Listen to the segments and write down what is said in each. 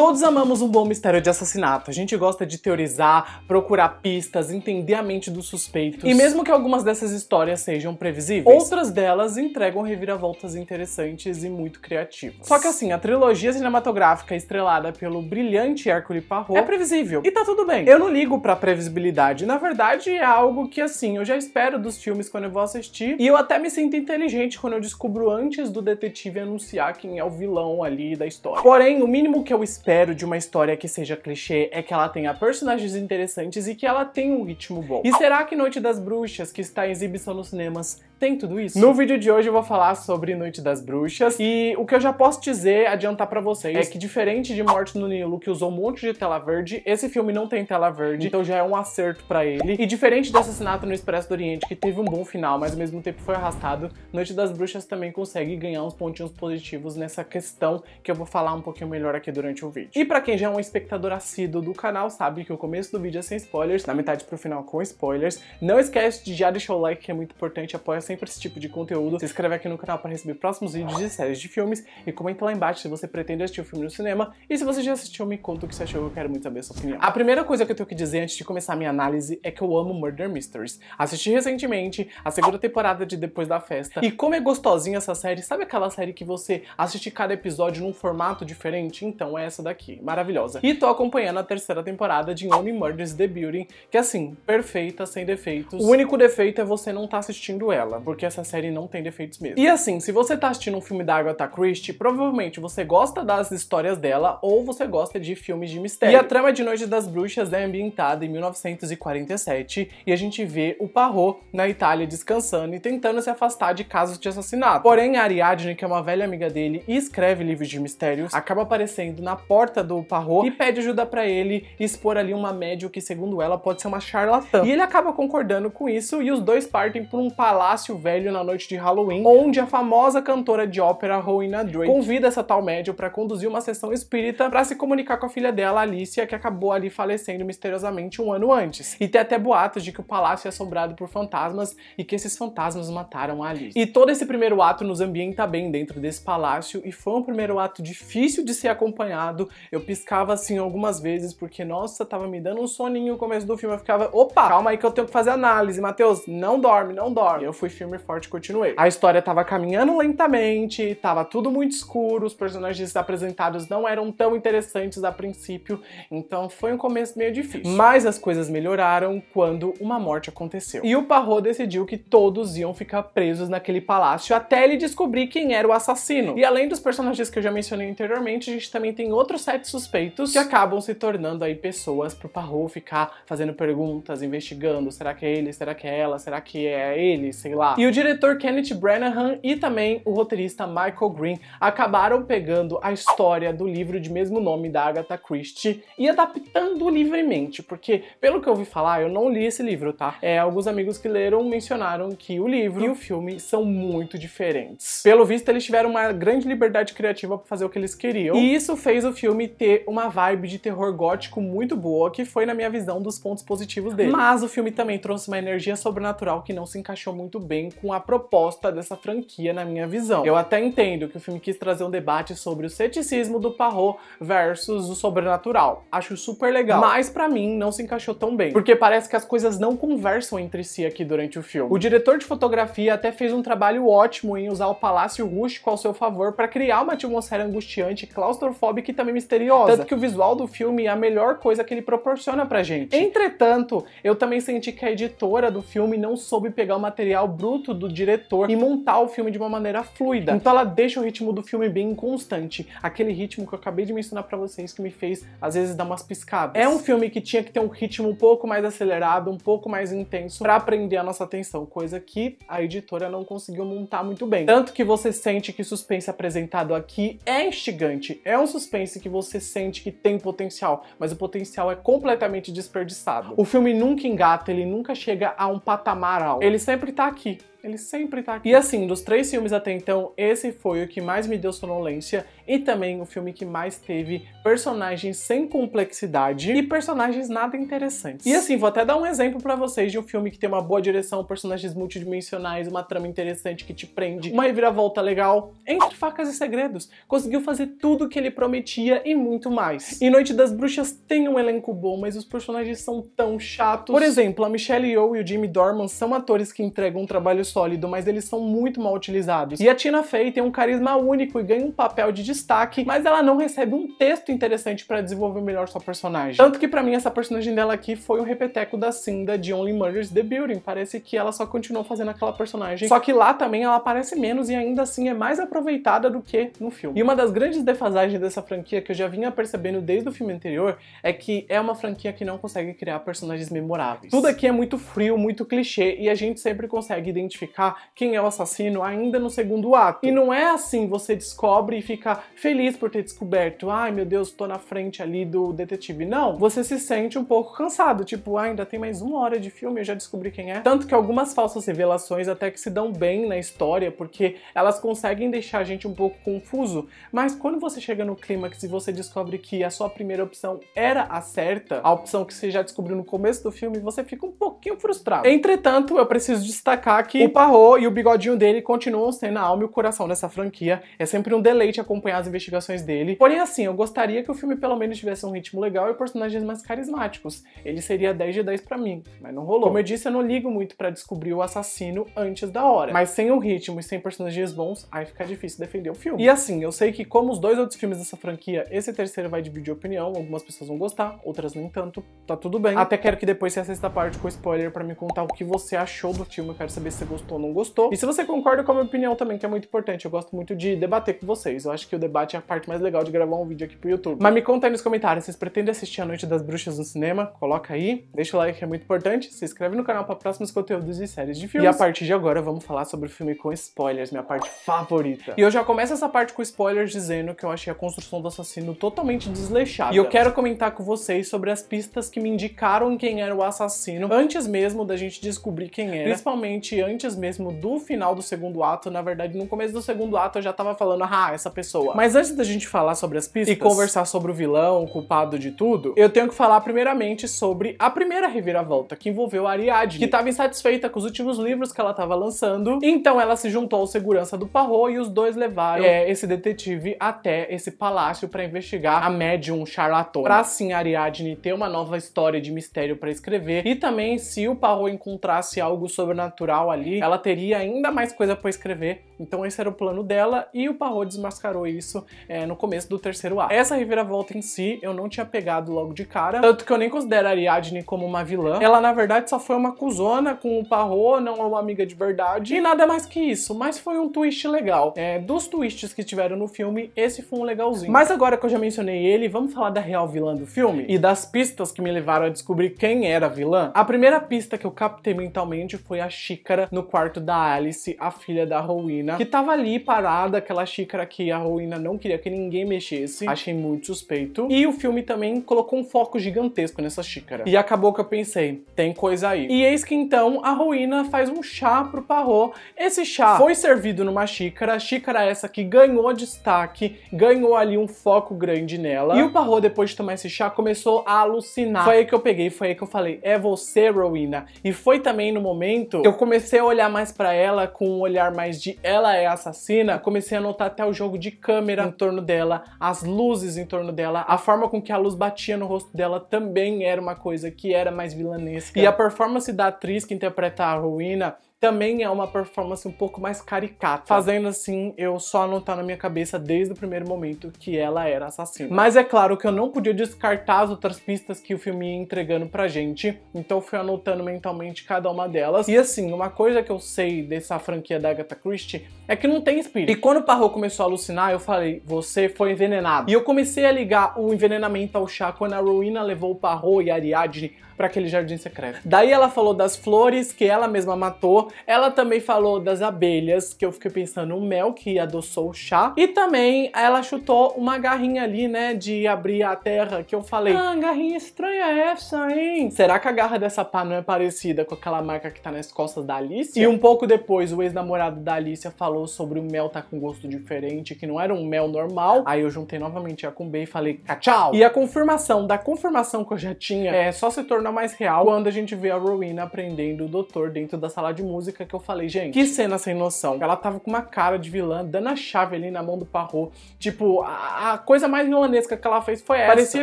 Todos amamos um bom mistério de assassinato. A gente gosta de teorizar, procurar pistas, entender a mente dos suspeitos. E mesmo que algumas dessas histórias sejam previsíveis, outras delas entregam reviravoltas interessantes e muito criativas. Só que assim, a trilogia cinematográfica estrelada pelo brilhante Hercule Poirot é previsível. E tá tudo bem. Eu não ligo pra previsibilidade. Na verdade, é algo que assim, eu já espero dos filmes quando eu vou assistir. E eu até me sinto inteligente quando eu descubro antes do detetive anunciar quem é o vilão ali da história. Porém, o mínimo que eu espero espero de uma história que seja clichê é que ela tenha personagens interessantes e que ela tenha um ritmo bom. E será que Noite das Bruxas, que está em exibição nos cinemas, tem tudo isso? No vídeo de hoje eu vou falar sobre Noite das Bruxas e o que eu já posso dizer, adiantar para vocês, é, é que diferente de Morte no Nilo, que usou um monte de tela verde, esse filme não tem tela verde, então já é um acerto para ele. E diferente do Assassinato no Expresso do Oriente, que teve um bom final, mas ao mesmo tempo foi arrastado, Noite das Bruxas também consegue ganhar uns pontinhos positivos nessa questão que eu vou falar um pouquinho melhor aqui durante o vídeo vídeo. E para quem já é um espectador assíduo do canal, sabe que o começo do vídeo é sem spoilers, na metade pro final com spoilers. Não esquece de já deixar o like, que é muito importante, apoia sempre esse tipo de conteúdo. Se inscreve aqui no canal para receber próximos vídeos de séries de filmes e comenta lá embaixo se você pretende assistir o um filme no cinema e se você já assistiu, me conta o que você achou, eu quero muito saber a sua opinião. A primeira coisa que eu tenho que dizer antes de começar a minha análise é que eu amo Murder Mysteries. Assisti recentemente a segunda temporada de Depois da Festa e como é gostosinha essa série, sabe aquela série que você assiste cada episódio num formato diferente? Então é essa essa daqui, maravilhosa. E tô acompanhando a terceira temporada de Only Murders in the Building, que é assim, perfeita, sem defeitos. O único defeito é você não tá assistindo ela, porque essa série não tem defeitos mesmo. E assim, se você tá assistindo um filme da Agatha Christie, provavelmente você gosta das histórias dela ou você gosta de filmes de mistério. E a trama de Noite das Bruxas é ambientada em 1947 e a gente vê o Parrot na Itália descansando e tentando se afastar de casos de assassinato. Porém, a Ariadne, que é uma velha amiga dele e escreve livros de mistérios, acaba aparecendo na porta do Parrot e pede ajuda para ele expor ali uma médium que, segundo ela, pode ser uma charlatã. E ele acaba concordando com isso e os dois partem por um palácio velho na noite de Halloween, onde a famosa cantora de ópera Rowena Drake convida essa tal médium para conduzir uma sessão espírita para se comunicar com a filha dela, Alicia, que acabou ali falecendo misteriosamente um ano antes. E tem até boatos de que o palácio é assombrado por fantasmas e que esses fantasmas mataram a Alice. E todo esse primeiro ato nos ambienta bem dentro desse palácio e foi um primeiro ato difícil de ser acompanhado eu piscava assim algumas vezes, porque, nossa, tava me dando um soninho no começo do filme. Eu ficava, opa, calma aí que eu tenho que fazer análise. Matheus, não dorme, não dorme. Eu fui firme e forte e continuei. A história tava caminhando lentamente, tava tudo muito escuro, os personagens apresentados não eram tão interessantes a princípio, então foi um começo meio difícil. Mas as coisas melhoraram quando uma morte aconteceu. E o Parro decidiu que todos iam ficar presos naquele palácio até ele descobrir quem era o assassino. E além dos personagens que eu já mencionei anteriormente, a gente também tem outro outros sete suspeitos que acabam se tornando aí pessoas pro Parro ficar fazendo perguntas, investigando, será que é ele, será que é ela, será que é ele, sei lá. E o diretor Kenneth Branagh e também o roteirista Michael Green acabaram pegando a história do livro de mesmo nome da Agatha Christie e adaptando livremente, porque pelo que eu ouvi falar, eu não li esse livro, tá? É, alguns amigos que leram mencionaram que o livro e o filme são muito diferentes. Pelo visto, eles tiveram uma grande liberdade criativa para fazer o que eles queriam, e isso fez o filme ter uma vibe de terror gótico muito boa, que foi, na minha visão, dos pontos positivos dele. Mas o filme também trouxe uma energia sobrenatural que não se encaixou muito bem com a proposta dessa franquia, na minha visão. Eu até entendo que o filme quis trazer um debate sobre o ceticismo do parro versus o sobrenatural. Acho super legal. Mas para mim não se encaixou tão bem, porque parece que as coisas não conversam entre si aqui durante o filme. O diretor de fotografia até fez um trabalho ótimo em usar o palácio rústico ao seu favor para criar uma atmosfera angustiante, claustrofóbica e também história misteriosa. Tanto que o visual do filme é a melhor coisa que ele proporciona pra gente. Entretanto, eu também senti que a editora do filme não soube pegar o material bruto do diretor e montar o filme de uma maneira fluida. Então ela deixa o ritmo do filme bem constante, aquele ritmo que eu acabei de mencionar para vocês que me fez às vezes dar umas piscadas. É um filme que tinha que ter um ritmo um pouco mais acelerado, um pouco mais intenso para prender a nossa atenção, coisa que a editora não conseguiu montar muito bem. Tanto que você sente que o suspense apresentado aqui é instigante, é um suspense que você sente que tem potencial, mas o potencial é completamente desperdiçado. O filme nunca engata, ele nunca chega a um patamar alto. Ele sempre tá aqui, ele sempre tá aqui. E assim, dos três filmes até então, esse foi o que mais me deu sonolência e também o filme que mais teve personagens sem complexidade e personagens nada interessantes. E assim, vou até dar um exemplo para vocês de um filme que tem uma boa direção, personagens multidimensionais, uma trama interessante que te prende, uma reviravolta legal, Entre Facas e Segredos. Conseguiu fazer tudo o que ele prometia e muito mais. E Noite das Bruxas tem um elenco bom, mas os personagens são tão chatos. Por exemplo, a Michelle Yeoh e o Jimmy Dorman são atores que entregam um trabalho sólido, mas eles são muito mal utilizados. E a Tina Fey tem um carisma único e ganha um papel de destaque, mas ela não recebe um texto interessante para desenvolver melhor sua personagem. Tanto que para mim essa personagem dela aqui foi um repeteco da Cinda de Only Murders the Building. Parece que ela só continuou fazendo aquela personagem. Só que lá também ela aparece menos e ainda assim é mais aproveitada do que no filme. E uma das grandes defasagens dessa franquia que eu já vinha percebendo desde o filme anterior é que é uma franquia que não consegue criar personagens memoráveis. Tudo aqui é muito frio, muito clichê e a gente sempre consegue identificar identificar quem é o assassino ainda no segundo ato. E não é assim você descobre e fica feliz por ter descoberto, ai meu Deus, tô na frente ali do detetive. Não, você se sente um pouco cansado, tipo, ah, ainda tem mais uma hora de filme, eu já descobri quem é. Tanto que algumas falsas revelações até que se dão bem na história, porque elas conseguem deixar a gente um pouco confuso, mas quando você chega no clímax e você descobre que a sua primeira opção era a certa, a opção que você já descobriu no começo do filme, você fica um pouquinho frustrado. Entretanto, eu preciso destacar que emparrou e o bigodinho dele continuam sendo a alma e o coração dessa franquia. É sempre um deleite acompanhar as investigações dele. Porém, assim, eu gostaria que o filme pelo menos tivesse um ritmo legal e personagens mais carismáticos. Ele seria 10 de 10 para mim, mas não rolou. Como eu disse, eu não ligo muito para descobrir o assassino antes da hora. Mas sem um ritmo e sem personagens bons, aí fica difícil defender o filme. E assim, eu sei que como os dois outros filmes dessa franquia, esse terceiro vai dividir opinião, algumas pessoas vão gostar, outras nem tanto, tá tudo bem. Até quero que depois você assista a parte com spoiler para me contar o que você achou do filme, eu quero saber se você gostou gostou ou não gostou. E se você concorda com a minha opinião também, que é muito importante. Eu gosto muito de debater com vocês. Eu acho que o debate é a parte mais legal de gravar um vídeo aqui pro YouTube. Mas me conta aí nos comentários, vocês pretendem assistir a Noite das Bruxas no cinema? Coloca aí, deixa o like que é muito importante, se inscreve no canal para próximos conteúdos e séries de filmes. E a partir de agora vamos falar sobre o filme com spoilers, minha parte favorita. E eu já começo essa parte com spoilers dizendo que eu achei a construção do assassino totalmente desleixada. E eu quero comentar com vocês sobre as pistas que me indicaram quem era o assassino antes mesmo da gente descobrir quem era, principalmente antes antes mesmo do final do segundo ato, na verdade, no começo do segundo ato eu já tava falando, ah, essa pessoa. Mas antes da gente falar sobre as pistas e conversar sobre o vilão, o culpado de tudo, eu tenho que falar primeiramente sobre a primeira reviravolta, que envolveu a Ariadne, que tava insatisfeita com os últimos livros que ela tava lançando, então ela se juntou ao segurança do Parro e os dois levaram é, esse detetive até esse palácio para investigar a médium charlatão. Pra assim a Ariadne ter uma nova história de mistério para escrever e também se o Parro encontrasse algo sobrenatural ali, ela teria ainda mais coisa para escrever. Então esse era o plano dela e o Parro desmascarou isso é, no começo do terceiro ato. Essa reviravolta em si eu não tinha pegado logo de cara, tanto que eu nem considero a Ariadne como uma vilã. Ela na verdade só foi uma cuzona com o Parro, não é uma amiga de verdade e nada mais que isso. Mas foi um twist legal. É, dos twists que tiveram no filme, esse foi um legalzinho. Mas agora que eu já mencionei ele, vamos falar da real vilã do filme e das pistas que me levaram a descobrir quem era a vilã. A primeira pista que eu captei mentalmente foi a xícara no quarto da Alice, a filha da Rowena, que tava ali parada, aquela xícara que a Rowena não queria que ninguém mexesse. Achei muito suspeito. E o filme também colocou um foco gigantesco nessa xícara. E acabou que eu pensei, tem coisa aí. E eis que então a Rowena faz um chá pro Parro. Esse chá foi servido numa xícara, xícara essa que ganhou destaque, ganhou ali um foco grande nela. E o Parro, depois de tomar esse chá, começou a alucinar. Foi aí que eu peguei, foi aí que eu falei, é você, Rowena. E foi também no momento que eu comecei a olhar mais para ela com um olhar mais de ela é assassina, comecei a notar até o jogo de câmera em torno dela, as luzes em torno dela, a forma com que a luz batia no rosto dela também era uma coisa que era mais vilanesca. E a performance da atriz que interpreta a Rowena também é uma performance um pouco mais caricata. Tá. Fazendo assim, eu só anotar na minha cabeça desde o primeiro momento que ela era assassina. Mas é claro que eu não podia descartar as outras pistas que o filme ia entregando pra gente, então fui anotando mentalmente cada uma delas. E assim, uma coisa que eu sei dessa franquia da Agatha Christie é que não tem espírito. E quando o Parro começou a alucinar, eu falei, você foi envenenado. E eu comecei a ligar o envenenamento ao chá quando a Rowena levou o Parro e a Ariadne para aquele jardim secreto. Daí ela falou das flores que ela mesma matou ela também falou das abelhas, que eu fiquei pensando, o mel que adoçou o chá. E também ela chutou uma garrinha ali, né, de abrir a terra, que eu falei, ah, garrinha estranha é essa, hein? Será que a garra dessa pá não é parecida com aquela marca que tá nas costas da Alice? E um pouco depois, o ex-namorado da Alicia falou sobre o mel tá com gosto diferente, que não era um mel normal. Aí eu juntei novamente a com B e falei, tchau! E a confirmação da confirmação que eu já tinha é só se torna mais real quando a gente vê a Rowena aprendendo o doutor dentro da sala de música música que eu falei, gente, que cena sem noção. Ela tava com uma cara de vilã, dando a chave ali na mão do Parro. Tipo, a, a, coisa mais vilanesca que ela fez foi essa. Parecia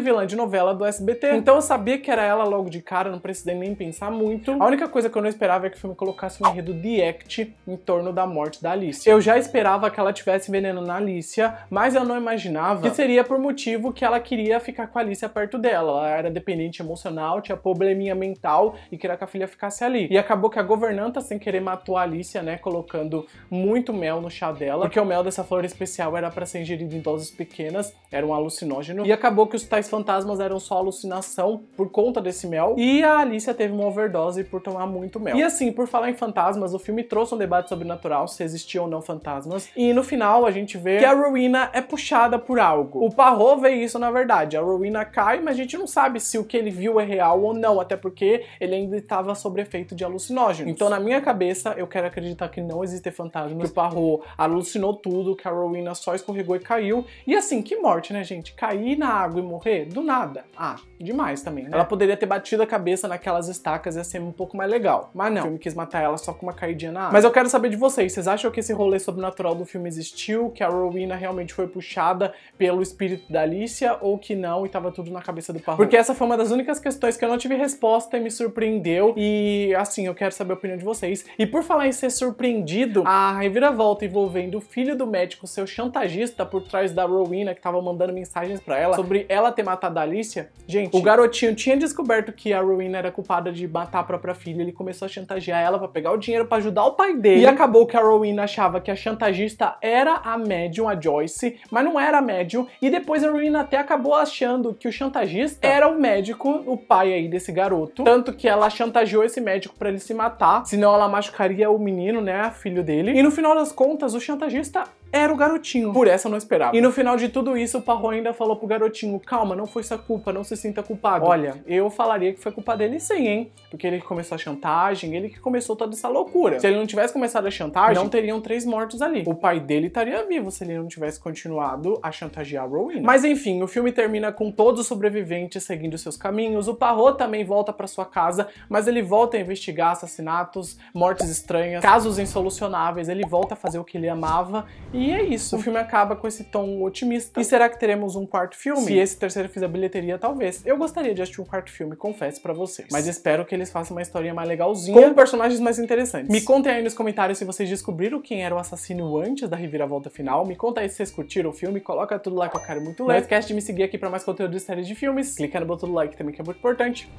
vilã de novela do SBT. Então eu sabia que era ela logo de cara, não precisei nem pensar muito. A única coisa que eu não esperava é que o filme colocasse um enredo de act em torno da morte da Alice. Eu já esperava que ela tivesse veneno na Alicia, mas eu não imaginava que seria por motivo que ela queria ficar com a Alicia perto dela. Ela era dependente emocional, tinha probleminha mental e queria que a filha ficasse ali. E acabou que a governanta, sem querer matou a Alicia, né? Colocando muito mel no chá dela, porque o mel dessa flor especial era para ser ingerido em doses pequenas, era um alucinógeno. E acabou que os tais fantasmas eram só alucinação por conta desse mel. E a Alicia teve uma overdose por tomar muito mel. E assim, por falar em fantasmas, o filme trouxe um debate sobrenatural, se existiam ou não fantasmas. E no final a gente vê que a Rowena é puxada por algo. O Parro vê isso na verdade. A Rowena cai, mas a gente não sabe se o que ele viu é real ou não, até porque ele ainda estava sob efeito de alucinógeno. Então, na minha cabeça, cabeça, eu quero acreditar que não existem fantasmas, que o Parro alucinou tudo, que a Rowena só escorregou e caiu. E assim, que morte, né, gente? Cair na água e morrer? Do nada. Ah, demais também, né? Ela poderia ter batido a cabeça naquelas estacas e ia ser um pouco mais legal. Mas não, o filme quis matar ela só com uma caidinha na água. Mas eu quero saber de vocês, vocês acham que esse rolê sobrenatural do filme existiu, que a Rowena realmente foi puxada pelo espírito da Alicia ou que não e tava tudo na cabeça do Parro? Porque essa foi uma das únicas questões que eu não tive resposta e me surpreendeu. E assim, eu quero saber a opinião de vocês. E por falar em ser surpreendido, a reviravolta envolvendo o filho do médico, seu chantagista, por trás da Rowena, que tava mandando mensagens para ela sobre ela ter matado a Alicia. Gente, o garotinho tinha descoberto que a Rowena era culpada de matar a própria filha. Ele começou a chantagear ela para pegar o dinheiro para ajudar o pai dele. E acabou que a Rowena achava que a chantagista era a médium, a Joyce, mas não era a médium. E depois a Rowena até acabou achando que o chantagista era o médico, o pai aí desse garoto. Tanto que ela chantageou esse médico para ele se matar, senão ela machucaria o menino, né? Filho dele. E no final das contas, o chantagista era o garotinho. Por essa eu não esperava. E no final de tudo isso, o Parro ainda falou pro garotinho: calma, não foi sua culpa, não se sinta culpado. Olha, eu falaria que foi culpa dele sim, hein? Porque ele que começou a chantagem, ele que começou toda essa loucura. Se ele não tivesse começado a chantagem, não teriam três mortos ali. O pai dele estaria vivo se ele não tivesse continuado a chantagear a Rowena. Mas enfim, o filme termina com todos os sobreviventes seguindo seus caminhos. O parro também volta para sua casa, mas ele volta a investigar assassinatos, mortes estranhas, casos insolucionáveis. Ele volta a fazer o que ele amava e é isso. O filme acaba com esse tom otimista. E será que teremos um quarto filme? Se esse terceiro fizer bilheteria, talvez. Eu gostaria de assistir um quarto filme, confesso para vocês. Mas espero que eles façam uma historinha mais legalzinha, com personagens mais interessantes. Me contem aí nos comentários se vocês descobriram quem era o assassino antes da reviravolta final. Me conta aí se vocês curtiram o filme, coloca tudo lá com a cara muito leve. Não esquece de me seguir aqui para mais conteúdo de séries de filmes. Clica no botão do like também, que é muito importante.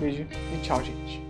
Beijo e tchau, gente.